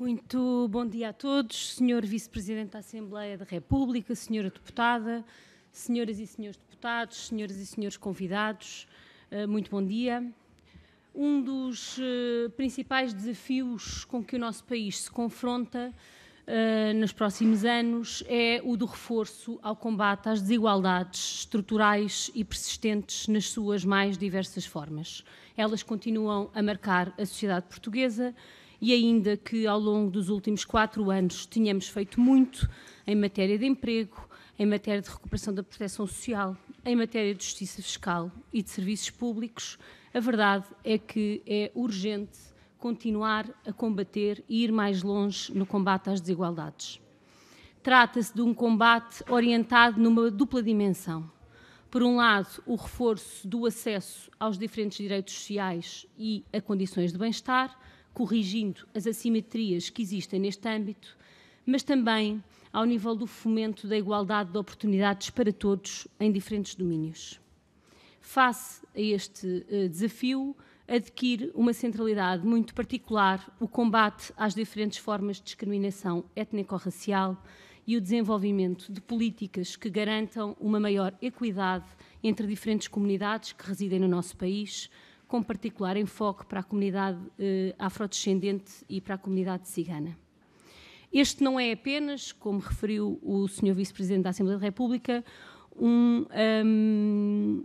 Muito bom dia a todos, Senhor Vice-Presidente da Assembleia da República, Senhora Deputada, Senhoras e Senhores Deputados, Senhoras e Senhores Convidados, eh, muito bom dia. Um dos eh, principais desafios com que o nosso país se confronta eh, nos próximos anos é o do reforço ao combate às desigualdades estruturais e persistentes nas suas mais diversas formas. Elas continuam a marcar a sociedade portuguesa e ainda que ao longo dos últimos quatro anos tenhamos feito muito em matéria de emprego, em matéria de recuperação da proteção social, em matéria de justiça fiscal e de serviços públicos, a verdade é que é urgente continuar a combater e ir mais longe no combate às desigualdades. Trata-se de um combate orientado numa dupla dimensão. Por um lado, o reforço do acesso aos diferentes direitos sociais e a condições de bem-estar, corrigindo as assimetrias que existem neste âmbito, mas também ao nível do fomento da igualdade de oportunidades para todos em diferentes domínios. Face a este eh, desafio, adquire uma centralidade muito particular o combate às diferentes formas de discriminação étnico-racial e o desenvolvimento de políticas que garantam uma maior equidade entre diferentes comunidades que residem no nosso país, com particular enfoque para a comunidade eh, afrodescendente e para a comunidade cigana. Este não é apenas, como referiu o Sr. Vice-Presidente da Assembleia da República, um, um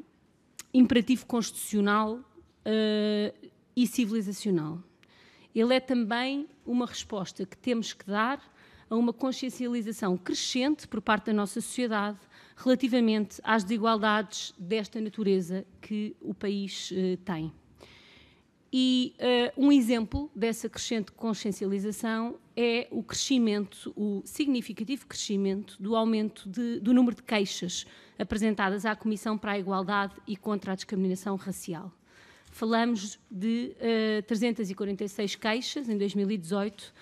imperativo constitucional uh, e civilizacional. Ele é também uma resposta que temos que dar a uma consciencialização crescente por parte da nossa sociedade relativamente às desigualdades desta natureza que o país eh, tem. E uh, um exemplo dessa crescente consciencialização é o crescimento, o significativo crescimento do aumento de, do número de queixas apresentadas à Comissão para a Igualdade e contra a Discriminação Racial. Falamos de uh, eh, 346 queixas em 2018,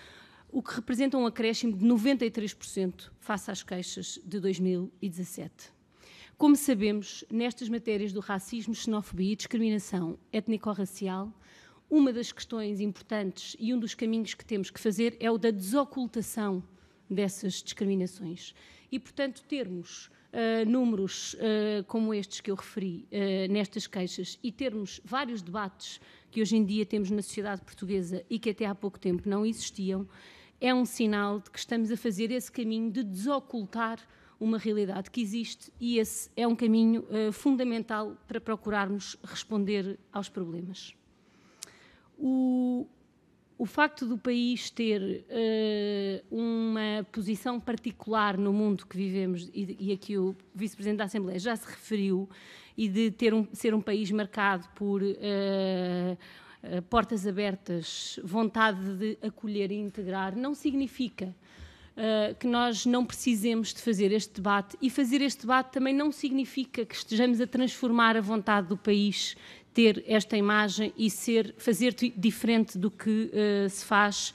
o que representa um acréscimo de 93% face às queixas de 2017. Como sabemos, nestas matérias do racismo, xenofobia e discriminação étnico-racial, uma das questões importantes e um dos caminhos que temos que fazer é o da desocultação dessas discriminações. E, portanto, termos uh, números uh, como estes que eu referi uh, nestas queixas e termos vários debates que hoje em dia temos na sociedade portuguesa e que até há pouco tempo não existiam, é um sinal de que estamos a fazer esse caminho de desocultar uma realidade que existe e esse é um caminho uh, fundamental para procurarmos responder aos problemas. O, o facto do país ter uh, uma posição particular no mundo que vivemos, e, e aqui o Vice-Presidente da Assembleia já se referiu, e de ter um, ser um país marcado por uh, eh, portas abertas, vontade de acolher e integrar, não significa Uh, que nós não precisemos de fazer este debate. E fazer este debate também não significa que estejamos a transformar a vontade do país ter esta imagem e ser, fazer diferente do que uh, se faz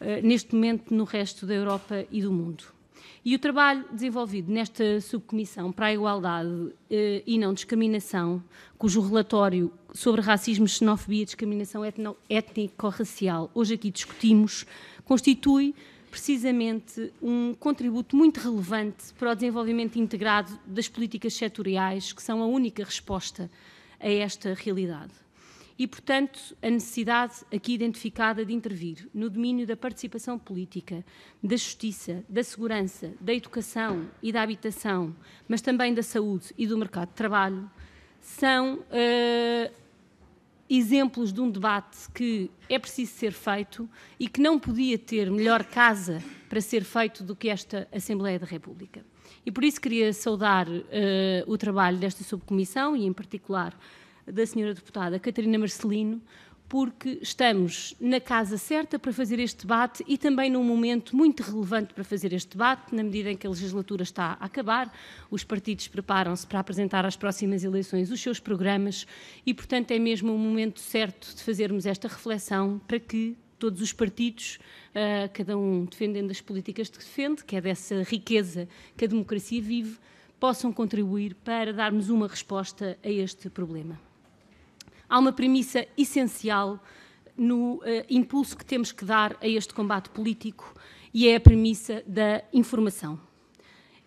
uh, neste momento no resto da Europa e do mundo. E o trabalho desenvolvido nesta subcomissão para a igualdade eh, e não discriminação, cujo relatório sobre racismo, xenofobia e discriminação étnico-racial hoje aqui discutimos, constitui precisamente um contributo muito relevante para o desenvolvimento integrado das políticas setoriais, que são a única resposta a esta realidade e, portanto, a necessidade aqui identificada de intervir no domínio da participação política, da justiça, da segurança, da educação e da habitação, mas também da saúde e do mercado de trabalho, são uh, exemplos de um debate que é preciso ser feito e que não podia ter melhor casa para ser feito do que esta Assembleia da República. E por isso queria saudar uh, o trabalho desta subcomissão e, em particular, da senhora deputada Catarina Marcelino, porque estamos na casa certa para fazer este debate e também num momento muito relevante para fazer este debate, na medida em que a legislatura está a acabar, os partidos preparam-se para apresentar às próximas eleições os seus programas e, portanto, é mesmo o momento certo de fazermos esta reflexão para que todos os partidos, eh, cada um defendendo as políticas que defende, que é dessa riqueza que a democracia vive, possam contribuir para darmos uma resposta a este problema há uma premissa essencial no uh, impulso que temos que dar a este combate político e é a premissa da informação.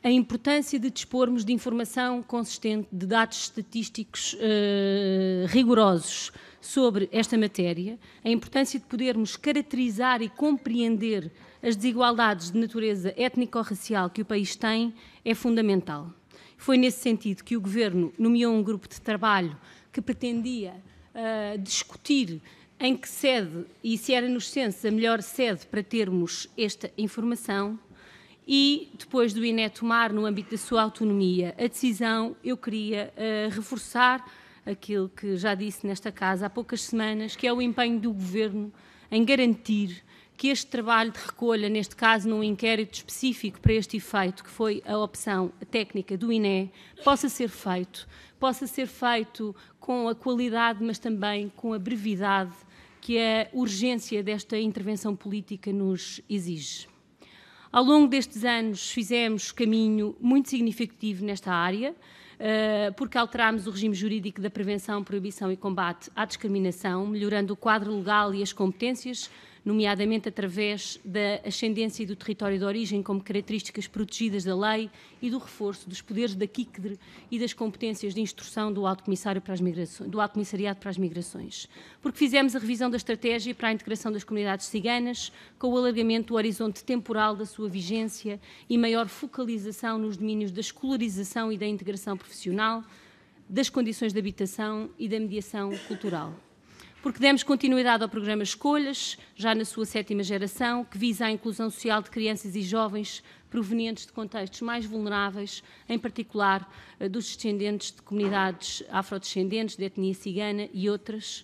A importância de dispormos de informação consistente, de dados estatísticos uh, rigorosos sobre esta matéria, a importância de podermos caracterizar e compreender as desigualdades de natureza étnico-racial que o país tem é fundamental. Foi nesse sentido que o Governo nomeou um grupo de trabalho que pretendia uh, discutir em que sede e se era nos censos a melhor sede para termos esta informação e depois do INE tomar, no âmbito da sua autonomia, a decisão, eu queria uh, reforçar aquilo que já disse nesta casa há poucas semanas, que é o empenho do Governo em garantir que este trabalho de recolha, neste caso num inquérito específico para este efeito, que foi a opção técnica do INE, possa ser feito, possa ser feito com a qualidade, mas também com a brevidade que a urgência desta intervenção política nos exige. Ao longo destes anos fizemos caminho muito significativo nesta área, eh, porque alterámos o regime jurídico da prevenção, proibição e combate à discriminação, melhorando o quadro legal e as competências nomeadamente através da ascendência do território de origem como características protegidas da lei e do reforço dos poderes da CICDRE e das competências de instrução do Alto, Comissário para as Migrações, do Alto Comissariado para as Migrações. Porque fizemos a revisão da estratégia para a integração das comunidades ciganas, com o alargamento do horizonte temporal da sua vigência e maior focalização nos domínios da escolarização e da integração profissional, das condições de habitação e da mediação cultural porque demos continuidade ao programa Escolhas, já na sua sétima geração, que visa a inclusão social de crianças e jovens provenientes de contextos mais vulneráveis, em particular eh, dos descendentes de comunidades afrodescendentes, de etnia cigana e outras,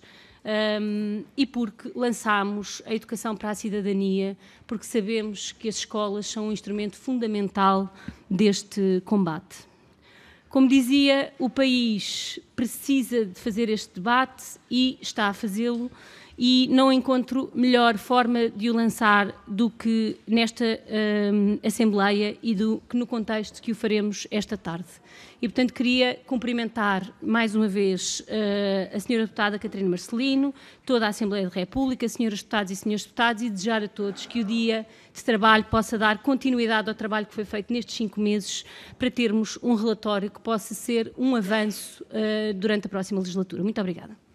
um, e porque lançámos a educação para a cidadania, porque sabemos que as escolas são um instrumento fundamental deste combate. Como dizia, o país precisa de fazer este debate e está a fazê-lo e não encontro melhor forma de o lançar do que nesta hum, Assembleia e do que no contexto que o faremos esta tarde. E, portanto, queria cumprimentar mais uma vez uh, a Sra. Deputada Catarina Marcelino, toda a Assembleia da República, Sras. Deputadas e Srs. Deputados, e desejar a todos que o dia de trabalho possa dar continuidade ao trabalho que foi feito nestes cinco meses para termos um relatório que possa ser um avanço uh, durante a próxima legislatura. Muito obrigada.